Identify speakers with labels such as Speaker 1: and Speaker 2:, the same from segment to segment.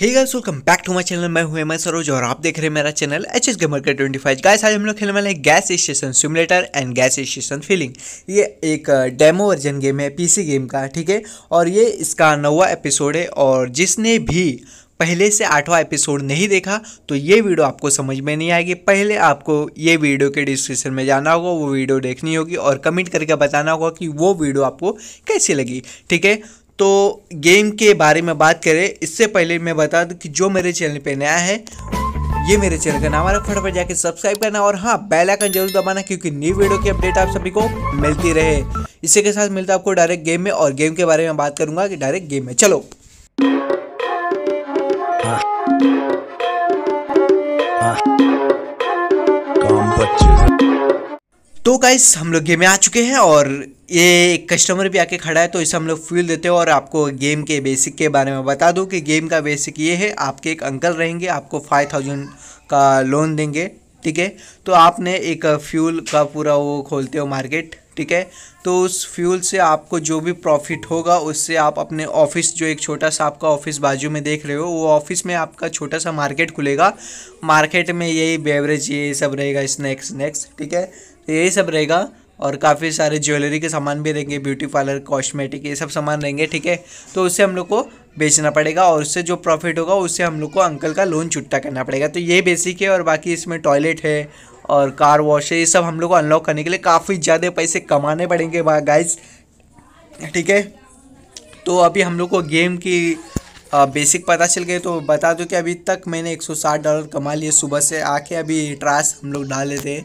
Speaker 1: Hey guys welcome back to my channel मैं हूं मैं सरोज और आप देख रहे हैं मेरा चैनल एच एस गेमर के ट्वेंटी फाइव गाइस आज हम लोग खेलने वाले हैं gas station simulator and gas station feeling ये एक डेमो वर्जन गेम है पीसी गेम का ठीक है और ये इसका नौवा एपिसोड है और जिसने भी पहले से आठवां एपिसोड नहीं देखा तो ये वीडियो आपको समझ में नहीं आएगी पहले आपको ये वीडियो के डिस्क्रिप्शन में जाना होगा वो वीडियो देखनी होगी और कमेंट करके बताना होगा कि वो वीडियो आपको कैसी लगी ठीक है तो गेम के बारे में बात करें इससे पहले मैं बता दूं कि जो मेरे चैनल पे नया है ये मेरे चैनल का नाम है फटाफट जाके सब्सक्राइब करना और हाँ बेल आइकन जरूर दबाना क्योंकि न्यू वीडियो की अपडेट आप सभी को मिलती रहे इसी के साथ मिलता आपको डायरेक्ट गेम में और गेम के बारे में बात करूंगा कि डायरेक्ट गेम में चलो हाँ। हाँ। तो गाइस हम लोग गेम में आ चुके हैं और ये एक कस्टमर भी आके खड़ा है तो इसे हम लोग फ्यूल देते हैं और आपको गेम के बेसिक के बारे में बता दूं कि गेम का बेसिक ये है आपके एक अंकल रहेंगे आपको फाइव थाउजेंड का लोन देंगे ठीक है तो आपने एक फ्यूल का पूरा वो खोलते हो मार्केट ठीक है तो उस फ्यूल से आपको जो भी प्रॉफिट होगा उससे आप अपने ऑफिस जो एक छोटा सा आपका ऑफिस बाजू में देख रहे हो वो ऑफिस में आपका छोटा सा मार्केट खुलेगा मार्केट में यही बेवरेज ये सब रहेगा स्नैक्स स्नैक्स ठीक है तो यही सब रहेगा और काफ़ी सारे ज्वेलरी के सामान भी रहेंगे ब्यूटी पार्लर कॉस्मेटिक ये सब सामान रहेंगे ठीक है तो उससे हम लोग को बेचना पड़ेगा और उससे जो प्रॉफिट होगा उससे हम लोग को अंकल का लोन छुट्टा करना पड़ेगा तो ये बेसिक है और बाकी इसमें टॉयलेट है और कार वॉश है ये सब हम लोग को अनलॉक करने के लिए काफ़ी ज़्यादा पैसे कमाने पड़ेंगे गाइज ठीक है तो अभी हम लोग को गेम की बेसिक पता चल गए तो बता दो कि अभी तक मैंने 160 डॉलर कमा लिए सुबह से आके अभी ट्रास हम लोग डाल लेते हैं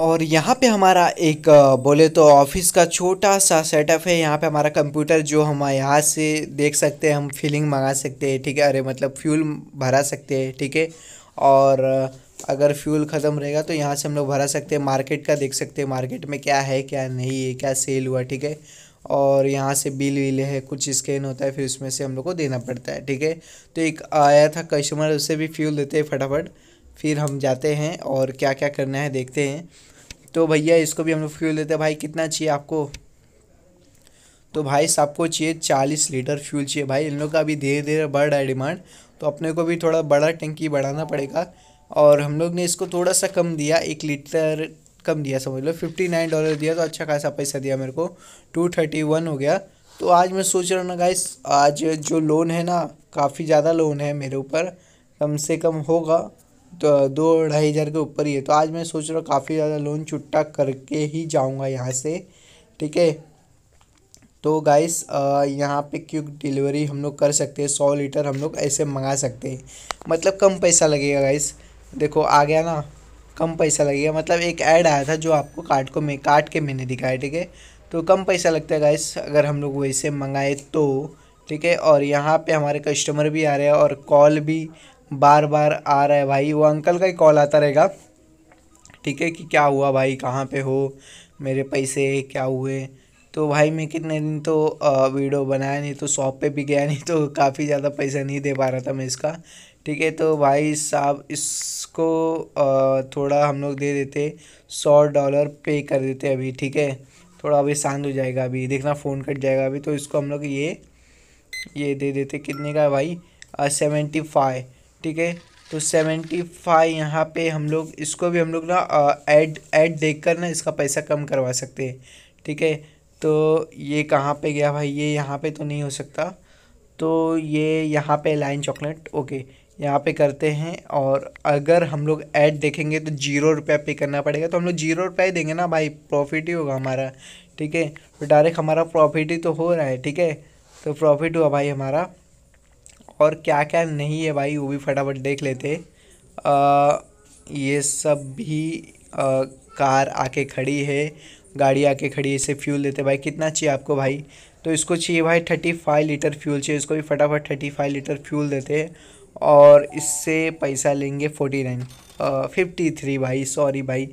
Speaker 1: और यहाँ पे हमारा एक बोले तो ऑफिस का छोटा सा सेटअप है यहाँ पे हमारा कंप्यूटर जो हम यहाँ से देख सकते हैं हम फीलिंग मंगा सकते हैं ठीक है अरे मतलब फ्यूल भरा सकते हैं ठीक है और अगर फ्यूल ख़त्म रहेगा तो यहाँ से हम लोग भरा सकते हैं मार्केट का देख सकते हैं मार्केट में क्या है क्या नहीं है क्या सेल हुआ ठीक है और यहाँ से बिल विल है कुछ स्कैन होता है फिर उसमें से हम लोग को देना पड़ता है ठीक है तो एक आया था कस्टमर उससे भी फ्यूल देते हैं फटाफट फिर हम जाते हैं और क्या क्या करना है देखते हैं तो भैया इसको भी हम लोग फ्यूल देते हैं भाई कितना चाहिए आपको तो भाई सबको चाहिए चालीस लीटर फ्यूल चाहिए भाई इन लोग का अभी धीरे धीरे बढ़ रहा है डिमांड तो अपने को भी थोड़ा बड़ा टंकी बढ़ाना पड़ेगा और हम लोग ने इसको थोड़ा सा कम दिया एक लीटर कम दिया समझ लो फिफ्टी नाइन डॉलर दिया तो अच्छा खासा पैसा दिया मेरे को टू थर्टी वन हो गया तो आज मैं सोच रहा हूँ ना गाइस आज जो लोन है ना काफ़ी ज़्यादा लोन है मेरे ऊपर कम से कम होगा तो दो ढाई हज़ार के ऊपर ही है तो आज मैं सोच रहा हूँ काफ़ी ज़्यादा लोन छुट्टा करके ही जाऊँगा यहाँ से ठीक है तो गाइस यहाँ पे क्यों डिलीवरी हम लोग कर सकते हैं सौ लीटर हम लोग ऐसे मंगा सकते हैं मतलब कम पैसा लगेगा गाइस देखो आ गया ना कम पैसा लगेगा मतलब एक ऐड आया था जो आपको कार्ड को मैं काट के मैंने दिखाया ठीक है तो कम पैसा लगता है गाइस अगर हम लोग वैसे मंगाए तो ठीक है और यहाँ पे हमारे कस्टमर भी आ रहे हैं और कॉल भी बार बार आ रहा है भाई वो अंकल का ही कॉल आता रहेगा ठीक है कि क्या हुआ भाई कहाँ पे हो मेरे पैसे क्या हुए तो भाई मैं कितने दिन तो वीडियो बनाया नहीं तो शॉप पे भी गया नहीं तो काफ़ी ज़्यादा पैसा नहीं दे पा रहा था मैं इसका ठीक है तो भाई साहब इसको थोड़ा हम लोग दे देते सौ डॉलर पे कर देते अभी ठीक है थोड़ा अभी शांत हो जाएगा अभी देखना फ़ोन कट जाएगा अभी तो इसको हम लोग ये ये दे देते कितने का है भाई सेवेंटी फाइव ठीक है तो सेवेंटी फाइव यहाँ पे हम लोग इसको भी हम लोग ना ऐड ऐड देख कर ना इसका पैसा कम करवा सकते हैं ठीक है तो ये कहाँ पे गया भाई ये यहाँ पे तो नहीं हो सकता तो ये यहाँ पे लाइन चॉकलेट ओके यहाँ पे करते हैं और अगर हम लोग ऐड देखेंगे तो जीरो रुपया पे करना पड़ेगा तो हम लोग जीरो रुपया ही देंगे ना भाई प्रॉफिट ही होगा हमारा ठीक है तो डायरेक्ट हमारा प्रॉफिट ही तो हो रहा है ठीक है तो प्रॉफिट हुआ भाई हमारा और क्या क्या नहीं है भाई वो भी फटाफट देख लेते आ, ये सब भी आ, कार आके खड़ी है गाड़ी आके खड़ी है इसे फ्यूल देते भाई कितना चाहिए आपको भाई तो इसको चाहिए भाई थर्टी फाइव लीटर फ्यूल चाहिए इसको भी फटाफट थर्टी फाइव लीटर फ्यूल देते और इससे पैसा लेंगे फोर्टी नाइन फिफ्टी थ्री भाई सॉरी भाई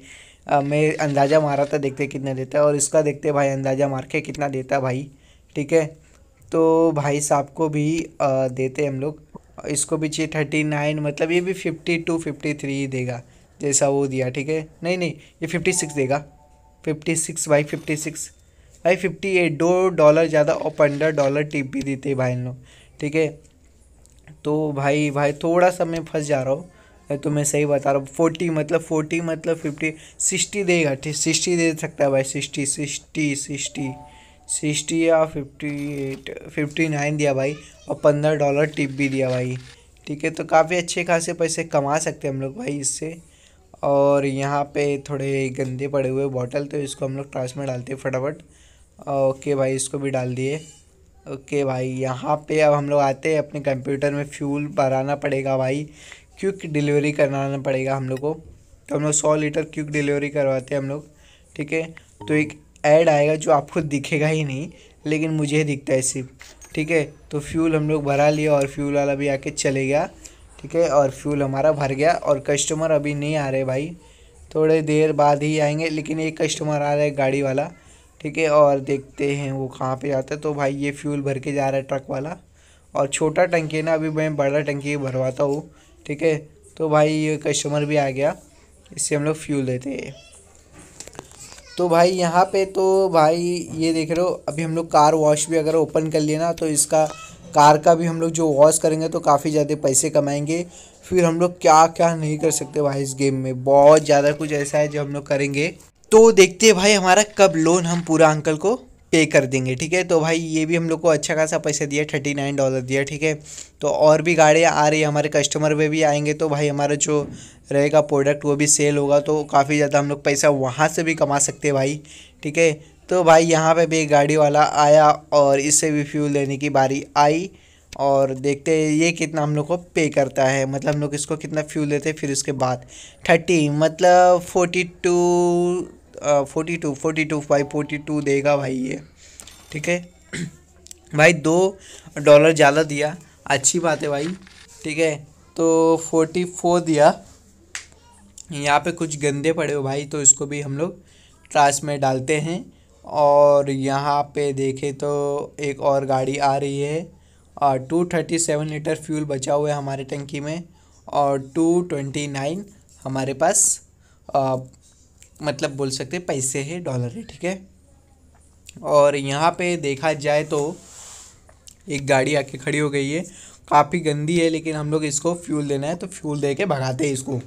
Speaker 1: आ, मैं अंदाज़ा मारा था देखते कितना देता है और इसका देखते भाई अंदाज़ा मार के कितना देता भाई ठीक है तो भाई साहब को भी देते हम लोग इसको भी चाहिए थर्टी नाइन मतलब ये भी फिफ्टी टू फिफ्टी थ्री देगा जैसा वो दिया ठीक है नहीं नहीं ये फिफ्टी सिक्स देगा फिफ्टी सिक्स भाई फिफ्टी सिक्स भाई फिफ्टी एट दो डॉलर ज़्यादा और पंद्रह डॉलर टिप भी देते भाई इन लोग ठीक है तो भाई भाई थोड़ा सा मैं फंस जा रहा हूँ तो मैं सही बता रहा हूँ फोर्टी मतलब फोर्टी मतलब फिफ्टी सिक्सटी देगा ठीक सिक्सटी दे सकता है भाई सिक्सटी सिक्सटी सिक्सटी सिक्सटी या फिफ्टी एट फिफ्टी नाइन दिया भाई और पंद्रह डॉलर टिप भी दिया भाई ठीक है तो काफ़ी अच्छे खासे पैसे कमा सकते हैं हम लोग भाई इससे और यहाँ पे थोड़े गंदे पड़े हुए बॉटल तो इसको हम लोग ट्रांस में डालते हैं फटाफट ओके भाई इसको भी डाल दिए ओके भाई यहाँ पे अब हम लोग आते हैं अपने कंप्यूटर में फ्यूल भराना पड़ेगा भाई क्यूक डिलीवरी कराना पड़ेगा हम लोग को तो हम लोग सौ लीटर क्यूक डिलीवरी करवाते हैं हम लोग ठीक है तो एक ऐड आएगा जो आपको दिखेगा ही नहीं लेकिन मुझे दिखता है सिर्फ ठीक है तो फ्यूल हम लोग भरा लिया और फ्यूल वाला भी आके चले गया ठीक है और फ्यूल हमारा भर गया और कस्टमर अभी नहीं आ रहे भाई थोड़े देर बाद ही आएंगे लेकिन एक कस्टमर आ रहा है गाड़ी वाला ठीक है और देखते हैं वो कहाँ पे जाता है तो भाई ये फ्यूल भर के जा रहा है ट्रक वाला और छोटा टंकी है ना अभी मैं बड़ा टंकी भरवाता हूँ ठीक है तो भाई ये कस्टमर भी आ गया इससे हम लोग फ्यूल देते हैं तो भाई यहाँ पे तो भाई ये देख रहे हो अभी हम लोग कार वॉश भी अगर ओपन कर लिए ना तो इसका कार का भी हम लोग जो वॉश करेंगे तो काफ़ी ज़्यादा पैसे कमाएंगे फिर हम लोग क्या क्या नहीं कर सकते भाई इस गेम में बहुत ज़्यादा कुछ ऐसा है जो हम लोग करेंगे तो देखते हैं भाई हमारा कब लोन हम पूरा अंकल को पे कर देंगे ठीक है तो भाई ये भी हम लोग को अच्छा खासा पैसा दिया थर्टी नाइन डॉलर दिया ठीक है तो और भी गाड़ियाँ आ रही है हमारे कस्टमर में भी आएंगे तो भाई हमारा जो रहेगा प्रोडक्ट वो भी सेल होगा तो काफ़ी ज़्यादा हम लोग पैसा वहाँ से भी कमा सकते हैं भाई ठीक है तो भाई यहाँ पे भी एक गाड़ी वाला आया और इससे भी फ्यूल लेने की बारी आई और देखते हैं ये कितना हम लोग को पे करता है मतलब हम लोग इसको कितना फ्यूल लेते फिर उसके बाद थर्टी मतलब forty two forty two forty two five forty two देगा भाई ये ठीक है भाई दो डॉलर ज़्यादा दिया अच्छी बात है भाई ठीक है तो फोर्टी फोर दिया यहाँ पे कुछ गंदे पड़े हो भाई तो इसको भी हम लोग ट्रास में डालते हैं और यहाँ पे देखें तो एक और गाड़ी आ रही है और two thirty seven litre fuel बचा हुआ है हमारे टंकी में और टू ट्वेंटी नाइन हमारे पास मतलब बोल सकते पैसे है डॉलर है ठीक है और यहाँ पे देखा जाए तो एक गाड़ी आके खड़ी हो गई है काफ़ी गंदी है लेकिन हम लोग इसको फ्यूल देना है तो फ्यूल दे के भगाते हैं इसको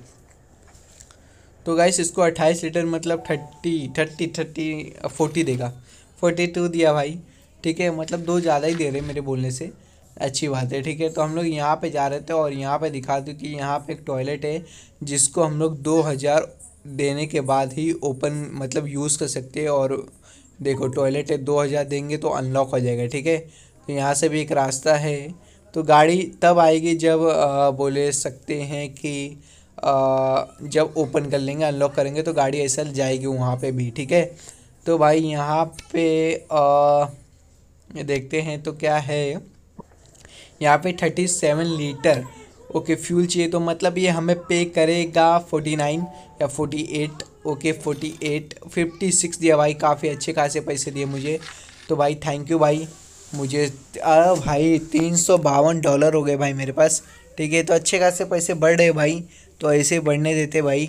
Speaker 1: तो गाइस इसको अट्ठाईस लीटर मतलब थर्टी थर्टी थर्टी फोर्टी देगा फोर्टी टू दिया भाई ठीक है मतलब दो ज़्यादा ही दे रहे मेरे बोलने से अच्छी बात है ठीक है तो हम लोग यहाँ पे जा रहे थे और यहाँ पे दिखा दूँ कि यहाँ पे एक टॉयलेट है जिसको हम लोग दो हज़ार देने के बाद ही ओपन मतलब यूज़ कर सकते हैं और देखो टॉयलेट है दो हज़ार देंगे तो अनलॉक हो जाएगा ठीक है तो यहाँ से भी एक रास्ता है तो गाड़ी तब आएगी जब आ, बोले सकते हैं कि आ, जब ओपन कर लेंगे अनलॉक करेंगे तो गाड़ी ऐसा जाएगी वहाँ पे भी ठीक है तो भाई यहाँ पे आ, देखते हैं तो क्या है यहाँ पे thirty seven litre okay fuel चाहिए तो मतलब ये हमें पे करेगा फोर्टी नाइन या forty eight okay forty eight fifty six दिया भाई काफ़ी अच्छे खासे पैसे दिए मुझे तो भाई थैंक यू भाई मुझे आ भाई तीन सौ बावन डॉलर हो गए भाई मेरे पास ठीक है तो अच्छे खासे पैसे बढ़ रहे भाई तो ऐसे बढ़ने देते भाई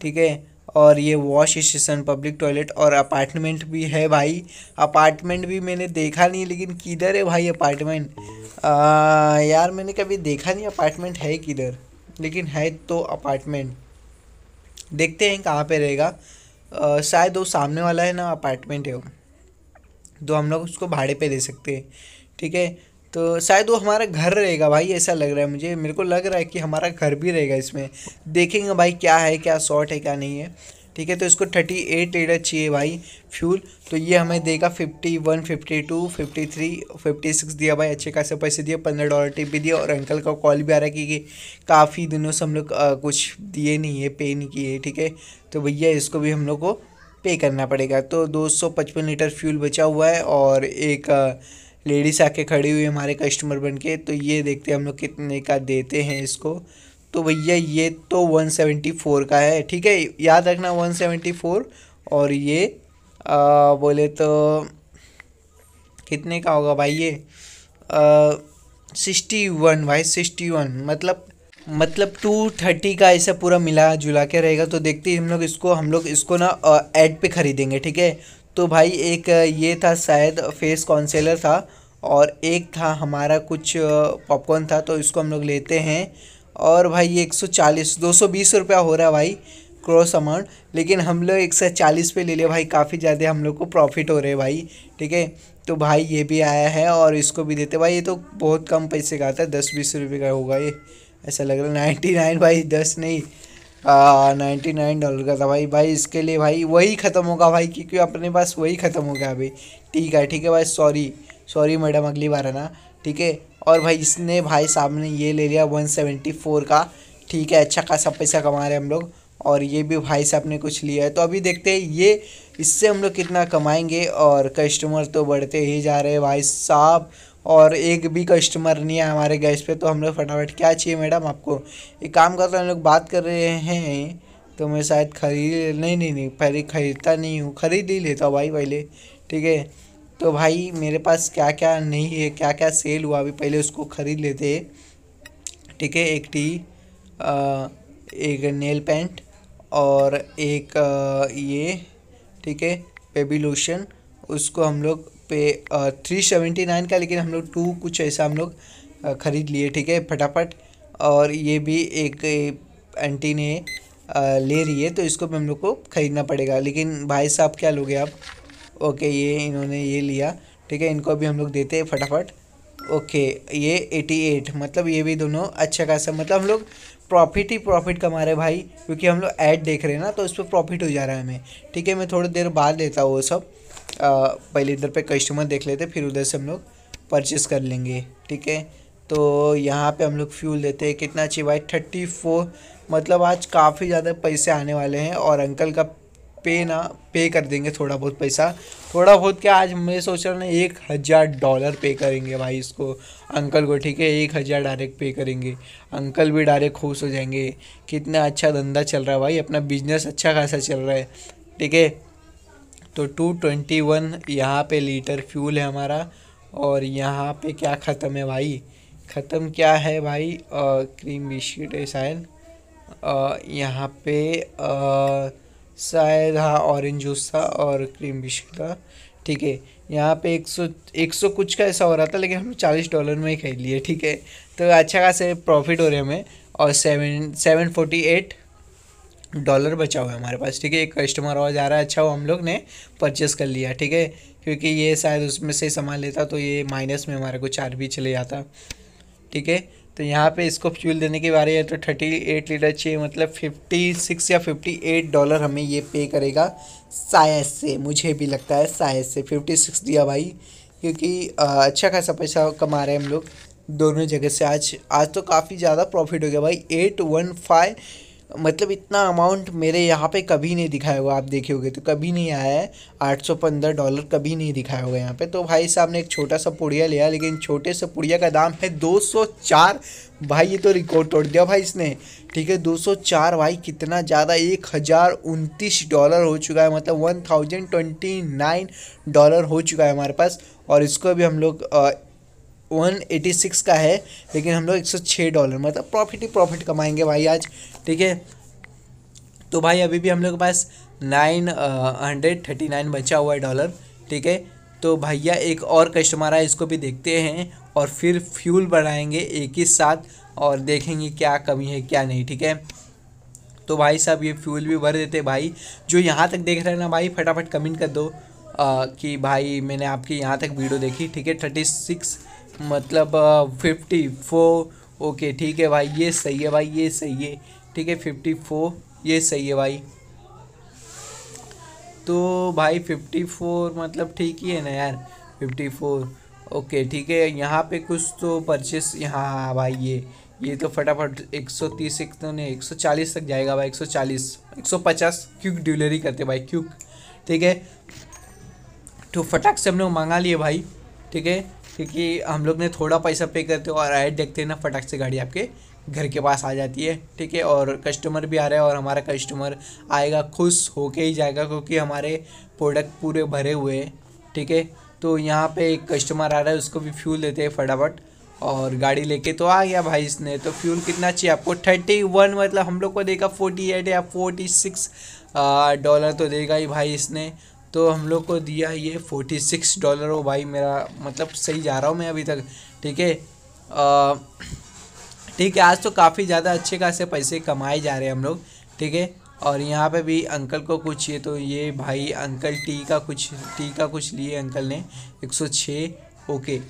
Speaker 1: ठीक है और ये वॉश स्टेशन पब्लिक टॉयलेट और अपार्टमेंट भी है भाई अपार्टमेंट भी मैंने देखा नहीं लेकिन किधर है भाई अपार्टमेंट यार मैंने कभी देखा नहीं अपार्टमेंट है किधर लेकिन है तो अपार्टमेंट देखते हैं कहाँ पे रहेगा शायद वो सामने वाला है ना अपार्टमेंट है वो तो हम लोग उसको भाड़े पे दे सकते हैं ठीक है तो शायद वो हमारा घर रहेगा भाई ऐसा लग रहा है मुझे मेरे को लग रहा है कि हमारा घर भी रहेगा इसमें देखेंगे भाई क्या है क्या शॉर्ट है क्या नहीं है ठीक है तो इसको थर्टी एट लीटर चाहिए भाई फ्यूल तो ये हमें देगा fifty one fifty two fifty three fifty six दिया भाई अच्छे खासे पैसे दिए पंद्रह डॉलर टिप भी दिया और अंकल का कॉल भी आ रहा है कि, काफ़ी दिनों से हम लोग कुछ दिए नहीं है पे नहीं किए ठीक है तो भैया इसको भी हम लोग को पे करना पड़ेगा तो दो सौ पचपन लीटर फ्यूल बचा हुआ है और एक आ, लेडीस आके खड़ी हुई हमारे कस्टमर बन के तो ये देखते हैं हम लोग कितने का देते हैं इसको तो भैया ये तो 174 का है ठीक है याद रखना 174 और ये आ, बोले तो कितने का होगा भाई ये सिक्सटी वन भाई सिक्सटी वन मतलब मतलब टू थर्टी का ऐसा पूरा मिला जुला के रहेगा तो देखते हैं हम लोग इसको हम लोग इसको ना ऐड पे ख़रीदेंगे ठीक है तो भाई एक ये था शायद फेस कॉन्सेलर था और एक था हमारा कुछ पॉपकॉर्न था तो इसको हम लोग लेते हैं और भाई ये सौ बीस रुपया हो रहा है भाई क्रॉस अमाउंट लेकिन हम लोग एक सौ चालीस पे ले लिया भाई काफ़ी ज़्यादा हम लोग को प्रॉफिट हो रहे हैं भाई ठीक है तो भाई ये भी आया है और इसको भी देते भाई ये तो बहुत कम पैसे का आता है दस बीस रुपये का होगा ये ऐसा लग रहा है नाइन्टी नाइन भाई दस नहीं नाइन्टी नाइन डॉलर का था भाई भाई इसके लिए भाई वही ख़त्म होगा भाई क्योंकि अपने पास वही ख़त्म हो गया अभी ठीक है ठीक है भाई सॉरी सॉरी मैडम अगली बार है ना ठीक है और भाई इसने भाई साहब ने ये ले लिया वन सेवेंटी फोर का ठीक है अच्छा खासा पैसा कमा रहे हम लोग और ये भी भाई साहब ने कुछ लिया है तो अभी देखते हैं ये इससे हम लोग कितना कमाएंगे और कस्टमर तो बढ़ते ही जा रहे हैं भाई साहब और एक भी कस्टमर नहीं है हमारे गैस पे तो हम लोग फटाफट क्या चाहिए मैडम आपको एक काम करते हम लोग बात कर रहे हैं तो मैं शायद खरीद नहीं नहीं नहीं पहले खरीदता नहीं हूँ खरीद ही लेता हूँ भाई पहले ठीक है तो भाई मेरे पास क्या क्या नहीं है क्या क्या सेल हुआ अभी पहले उसको ख़रीद लेते ठीक है एक टी एक नेल पेंट और एक ये ठीक है बेबी लोशन उसको हम लोग पे थ्री सेवेंटी नाइन का लेकिन हम लोग टू कुछ ऐसा हम लोग ख़रीद लिए ठीक है फटाफट और ये भी एक एंटी ने ले रही है तो इसको भी हम लोग को ख़रीदना पड़ेगा लेकिन भाई साहब क्या लोगे आप ओके ये इन्होंने ये लिया ठीक है इनको भी हम लोग देते हैं फटाफट ओके ये एटी एट मतलब ये भी दोनों अच्छा खासा मतलब हम लोग प्रॉफिट ही प्रॉफिट कमा रहे भाई क्योंकि हम लोग ऐड देख रहे हैं ना तो उस पर प्रॉफिट हो जा रहा है हमें ठीक है मैं थोड़ी देर बाद लेता हूँ वो सब पहले इधर पे कस्टमर देख लेते फिर उधर से हम लोग परचेस कर लेंगे ठीक है तो यहाँ पे हम लोग फ्यूल देते हैं कितना अच्छी भाई थर्टी फोर मतलब आज काफ़ी ज़्यादा पैसे आने वाले हैं और अंकल का पे ना पे कर देंगे थोड़ा बहुत पैसा थोड़ा बहुत क्या आज मैं सोच रहा ना एक हज़ार डॉलर पे करेंगे भाई इसको अंकल को ठीक है एक हज़ार डायरेक्ट पे करेंगे अंकल भी डायरेक्ट खुश हो जाएंगे कितना अच्छा धंधा चल रहा है भाई अपना बिजनेस अच्छा खासा चल रहा है ठीक है तो टू ट्वेंटी वन यहाँ पर लीटर फ्यूल है हमारा और यहाँ पे क्या ख़त्म है भाई ख़त्म क्या है भाई आ, क्रीम बिस्किट है शायद यहाँ पे शायद हाँ ऑरेंज जूस था और क्रीम बिस्किट था ठीक है यहाँ पे एक सौ एक सौ कुछ का ऐसा हो रहा था लेकिन हम चालीस डॉलर में ही खरीद लिए ठीक है तो अच्छा खासा प्रॉफिट हो रहे हमें और seven seven forty eight dollar बचा हुआ है हमारे पास ठीक है एक कस्टमर और जा रहा है अच्छा वो हम लोग ने परचेस कर लिया ठीक है क्योंकि ये शायद उसमें से सामान लेता तो ये माइनस में हमारे को चार भी चले जाता ठीक है तो यहाँ पे इसको फ्यूल देने के बारे में तो थर्टी एट लीटर चाहिए मतलब फिफ्टी सिक्स या फिफ्टी एट डॉलर हमें ये पे करेगा साइज से मुझे भी लगता है साइज से फिफ्टी सिक्स दिया भाई क्योंकि अच्छा खासा पैसा कमा रहे हैं हम लोग दोनों जगह से आज आज तो काफ़ी ज़्यादा प्रॉफिट हो गया भाई एट वन फाइव मतलब इतना अमाउंट मेरे यहाँ पे कभी नहीं दिखाया होगा आप देखे होगे तो कभी नहीं आया है आठ सौ पंद्रह डॉलर कभी नहीं दिखाया होगा यहाँ पे तो भाई साहब ने एक छोटा सा पुड़िया लिया लेकिन छोटे से पुड़िया का दाम है दो सौ चार भाई ये तो रिकॉर्ड तोड़ दिया भाई इसने ठीक है दो सौ चार भाई कितना ज़्यादा एक हज़ार उनतीस डॉलर हो चुका है मतलब one thousand twenty nine dollar हो चुका है हमारे पास और इसको भी हम लोग वन एटी सिक्स का है लेकिन हम लोग एक सौ छः डॉलर मतलब प्रॉफिट ही प्रॉफिट कमाएंगे भाई आज ठीक है तो भाई अभी भी हम लोग के पास नाइन हंड्रेड थर्टी नाइन बचा हुआ है डॉलर ठीक है तो भैया एक और कस्टमर आए इसको भी देखते हैं और फिर फ्यूल बढ़ाएंगे एक ही साथ और देखेंगे क्या कमी है क्या नहीं ठीक है तो भाई साहब ये फ्यूल भी भर देते भाई जो यहाँ तक देख रहे हैं ना भाई फटाफट कमेंट कर दो आ, कि भाई मैंने आपकी यहाँ तक वीडियो देखी ठीक है थर्टी सिक्स मतलब फिफ्टी फोर ओके ठीक है भाई ये सही है भाई ये सही है ठीक है फिफ्टी फोर ये सही है भाई तो भाई फिफ्टी फोर मतलब ठीक ही है ना यार फिफ्टी फोर ओके ठीक है यहाँ पे कुछ तो परचेस यहाँ भाई ये ये तो फटाफट एक सौ तीस एक तो नहीं एक सौ चालीस तक जाएगा भाई एक सौ चालीस एक सौ पचास क्यूक डिलीवरी करते भाई क्यूक ठीक है तो फटाक से हमने मांगा लिए भाई ठीक है क्योंकि हम लोग ने थोड़ा पैसा पे करते हो और ऐड देखते हैं ना फटाक से गाड़ी आपके घर के पास आ जाती है ठीक है और कस्टमर भी आ रहा है और हमारा कस्टमर आएगा खुश होके ही जाएगा क्योंकि हमारे प्रोडक्ट पूरे भरे हुए हैं ठीक है तो यहाँ पे एक कस्टमर आ रहा है उसको भी फ्यूल देते हैं फटाफट और गाड़ी लेके तो आ गया भाई इसने तो फ्यूल कितना चाहिए आपको थर्टी वन मतलब हम लोग को देगा फोर्टी एट या फोर्टी सिक्स डॉलर तो देगा ही भाई इसने तो हम लोग को दिया ये फोर्टी सिक्स डॉलर हो भाई मेरा मतलब सही जा रहा हूँ मैं अभी तक ठीक है ठीक है आज तो काफ़ी ज़्यादा अच्छे खासे पैसे कमाए जा रहे हैं हम लोग ठीक है और यहाँ पे भी अंकल को कुछ ये तो ये भाई अंकल टी का कुछ टी का कुछ लिए अंकल ने छः ओके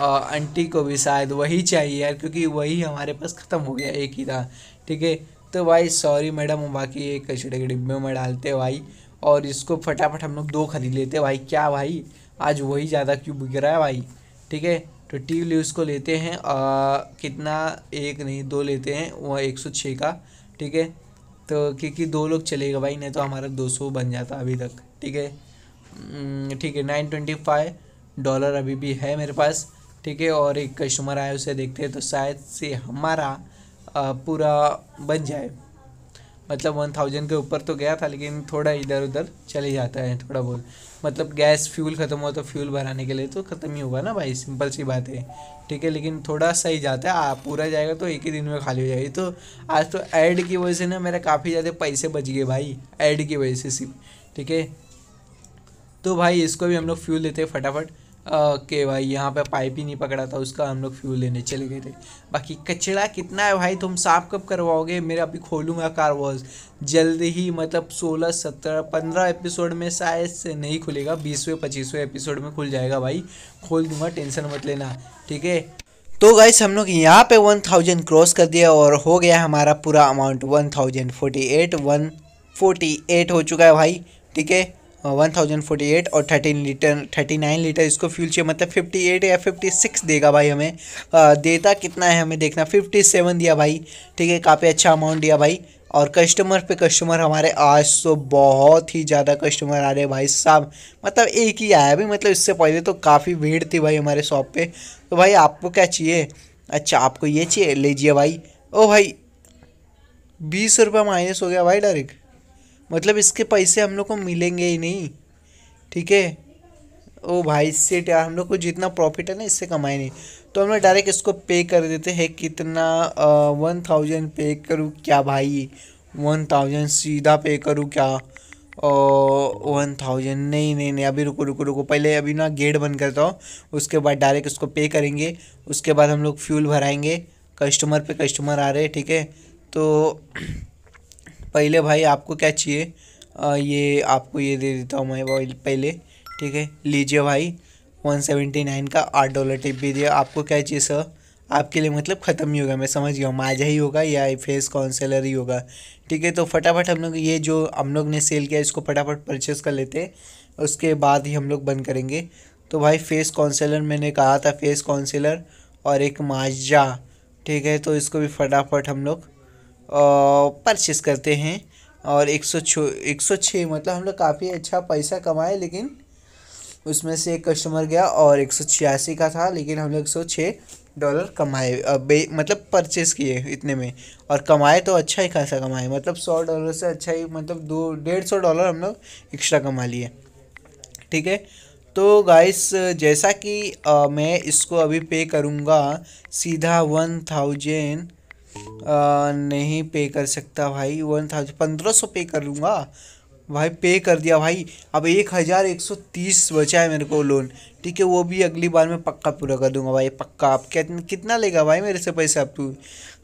Speaker 1: आ, आंटी को भी शायद वही चाहिए यार क्योंकि वही हमारे पास ख़त्म हो गया एक ही था ठीक है तो भाई सॉरी मैडम बाकी एक कचड़े के डिब्बे में डालते भाई और इसको फटाफट हम लोग दो खरीद लेते हैं भाई क्या भाई आज वही ज़्यादा क्यों बिक रहा है भाई ठीक है तो टी वी को लेते हैं आ, कितना एक नहीं दो लेते हैं वह एक सौ छः का ठीक है तो क्योंकि दो लोग चलेगा भाई नहीं तो हमारा दो सौ बन जाता अभी तक ठीक है हम्म, ठीक है नाइन ट्वेंटी फाइव डॉलर अभी भी है मेरे पास ठीक है और एक कस्टमर आए उसे देखते हैं तो शायद से हमारा पूरा बन जाए मतलब वन थाउजेंड के ऊपर तो गया था लेकिन थोड़ा इधर उधर चले जाता है थोड़ा बहुत मतलब गैस फ्यूल ख़त्म हुआ तो फ्यूल भराने के लिए तो ख़त्म ही होगा ना भाई सिंपल सी बात है ठीक है लेकिन थोड़ा सही जाता है आ, पूरा जाएगा तो एक ही दिन में खाली हो जाएगी तो आज तो ऐड की वजह से ना मेरा काफ़ी ज़्यादा पैसे बच गए भाई ऐड की वजह से सिर्फ ठीक है तो भाई इसको भी हम लोग फ्यूल देते हैं फटाफट ओके भाई यहाँ पे पाइप ही नहीं पकड़ा था उसका हम लोग फ्यूल लेने चले गए थे बाकी कचरा कितना है भाई तुम साफ कब करवाओगे मेरा अभी खोलूँगा कार वॉश जल्द ही मतलब सोलह सत्रह पंद्रह एपिसोड में शायद से नहीं खुलेगा बीसवें पच्चीसवें एपिसोड में खुल जाएगा भाई खोल दूंगा टेंशन मत लेना ठीक है तो गाइस हम लोग यहाँ पे वन थाउजेंड क्रॉस कर दिया और हो गया हमारा पूरा amount one thousand forty eight one forty eight हो चुका है भाई ठीक है वन थाउजेंड एट और thirteen litre thirty nine litre इसको फ्यूल चाहिए मतलब फिफ्टी एट या फिफ्टी सिक्स देगा भाई हमें आ, देता कितना है हमें देखना फिफ्टी सेवन दिया भाई ठीक है काफ़ी अच्छा अमाउंट दिया भाई और कस्टमर पे कस्टमर हमारे आज तो बहुत ही ज़्यादा कस्टमर आ रहे भाई साहब मतलब एक ही आया भी मतलब इससे पहले तो काफ़ी भीड़ थी भाई हमारे शॉप पर तो भाई आपको क्या चाहिए अच्छा आपको ये चाहिए लीजिए भाई ओ भाई बीस रुपये माइनस हो गया भाई डायरेक्ट मतलब इसके पैसे हम लोग को मिलेंगे ही नहीं ठीक है ओ भाई सेट यार हम लोग को जितना प्रॉफिट है ना इससे कमाए नहीं तो हम लोग डायरेक्ट इसको पे कर देते हैं कितना वन थाउजेंड पे करूँ क्या भाई वन थाउजेंड सीधा पे करूँ क्या वन थाउजेंड नहीं नहीं नहीं अभी रुको रुको रुको पहले अभी ना गेट बंद करता हूँ उसके बाद डायरेक्ट उसको पे करेंगे उसके बाद हम लोग फ्यूल भराएंगे कस्टमर पे कस्टमर आ रहे हैं ठीक है तो पहले भाई आपको क्या चाहिए ये आपको ये दे देता हूँ मैं पहले ठीक है लीजिए भाई वन सेवेंटी नाइन का आठ डॉलर टिप भी दिया आपको क्या चाहिए सर आपके लिए मतलब ख़त्म ही होगा मैं समझ गया हूँ माजा ही होगा या फेस काउंसलर ही होगा ठीक है तो फटाफट हम लोग ये जो हम लोग ने सेल किया इसको फटाफट परचेस कर लेते हैं उसके बाद ही हम लोग बंद करेंगे तो भाई फेस काउंसलर मैंने कहा था फेस काउंसलर और एक माजा ठीक है तो इसको भी फटाफट हम लोग परचेस करते हैं और एक सौ छ एक सौ छः मतलब हम लोग काफ़ी अच्छा पैसा कमाए लेकिन उसमें से एक कस्टमर गया और एक सौ छियासी का था लेकिन हम लोग एक सौ छः डॉलर कमाए बे मतलब परचेस किए इतने में और कमाए तो अच्छा ही खासा कमाए मतलब सौ डॉलर से अच्छा ही मतलब दो डेढ़ सौ डॉलर हम लोग एक्स्ट्रा कमा लिए ठीक है तो गाइस जैसा कि आ, मैं इसको अभी पे करूँगा सीधा वन थाउजेंड आ, नहीं पे कर सकता भाई वन थाउजेंड पंद्रह सौ पे कर लूँगा भाई पे कर दिया भाई अब एक हज़ार एक सौ तीस बचा है मेरे को लोन ठीक है वो भी अगली बार मैं पक्का पूरा कर दूंगा भाई पक्का आप कितना लेगा भाई मेरे से पैसा आप तू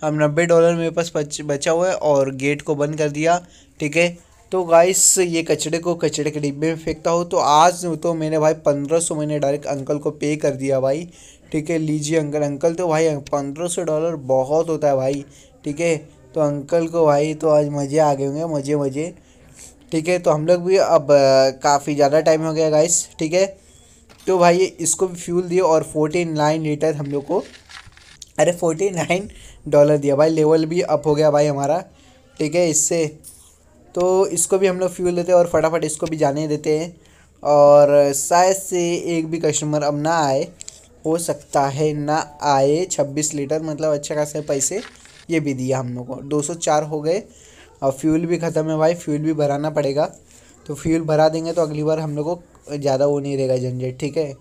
Speaker 1: अब नब्बे डॉलर मेरे पास बचा हुआ है और गेट को बंद कर दिया ठीक है तो गाइस ये कचड़े को कचड़े के डिब्बे में फेंकता हो तो आज तो मैंने भाई पंद्रह सौ मैंने डायरेक्ट अंकल को पे कर दिया भाई ठीक है लीजिए अंकल अंकल तो भाई पंद्रह सौ डॉलर बहुत होता है भाई ठीक है तो अंकल को भाई तो आज मज़े आ गए होंगे मज़े मज़े ठीक है तो हम लोग भी अब काफ़ी ज़्यादा टाइम हो गया गाइस ठीक है तो भाई इसको भी फ्यूल दिए और फोर्टी नाइन लीटर हम लोग को अरे फोर्टी नाइन डॉलर दिया भाई लेवल भी अप हो गया भाई हमारा ठीक है इससे तो इसको भी हम लोग फ्यूल देते हैं और फटाफट इसको भी जाने देते हैं और शायद से एक भी कस्टमर अब ना आए हो सकता है ना आए छब्बीस लीटर मतलब अच्छे खासा पैसे ये भी दिया हम लोग को दो सौ चार हो गए और फ्यूल भी ख़त्म है भाई फ्यूल भी भराना पड़ेगा तो फ्यूल भरा देंगे तो अगली बार हम लोग को ज़्यादा वो नहीं रहेगा झंझट ठीक है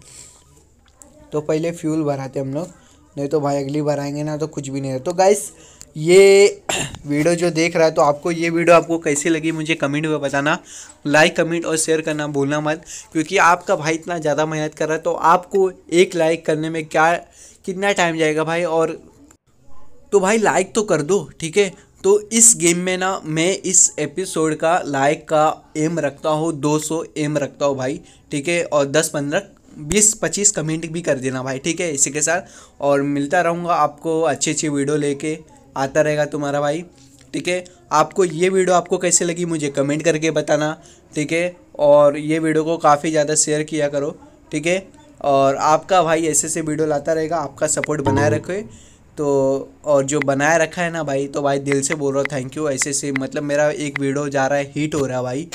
Speaker 1: तो पहले फ्यूल भराते हम लोग नहीं तो भाई अगली बार आएंगे ना तो कुछ भी नहीं रहे तो गाइस ये वीडियो जो देख रहा है तो आपको ये वीडियो आपको कैसी लगी मुझे कमेंट में बताना लाइक कमेंट और शेयर करना भूलना मत क्योंकि आपका भाई इतना ज़्यादा मेहनत कर रहा है तो आपको एक लाइक करने में क्या कितना टाइम जाएगा भाई और तो भाई लाइक तो कर दो ठीक है तो इस गेम में ना मैं इस एपिसोड का लाइक का एम रखता हूँ 200 एम रखता हूँ भाई ठीक है और 10 पंद्रह बीस पच्चीस कमेंट भी कर देना भाई ठीक है इसी के साथ और मिलता रहूँगा आपको अच्छी अच्छी वीडियो लेके आता रहेगा तुम्हारा भाई ठीक है आपको ये वीडियो आपको कैसे लगी मुझे कमेंट करके बताना ठीक है और ये वीडियो को काफ़ी ज़्यादा शेयर किया करो ठीक है और आपका भाई ऐसे ऐसे वीडियो लाता रहेगा आपका सपोर्ट बनाए रखे तो और जो बनाए रखा है ना भाई तो भाई दिल से बोल रहा हूँ थैंक यू ऐसे ऐसे मतलब मेरा एक वीडियो जा रहा है हीट हो रहा है भाई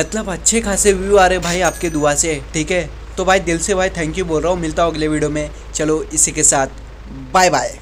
Speaker 1: मतलब अच्छे खासे व्यू आ रहे भाई आपके दुआ से ठीक है तो भाई दिल से भाई थैंक यू बोल रहा हूँ मिलता हूँ अगले वीडियो में चलो इसी के साथ बाय बाय